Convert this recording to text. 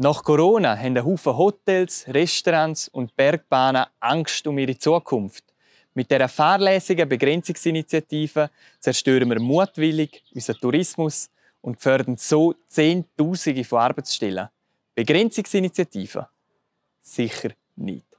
Nach Corona haben ein Haufen Hotels, Restaurants und Bergbahnen Angst um ihre Zukunft. Mit dieser fahrlässigen Begrenzungsinitiative zerstören wir mutwillig unseren Tourismus und fördern so Zehntausende von Arbeitsstellen. Begrenzungsinitiativen? Sicher nicht.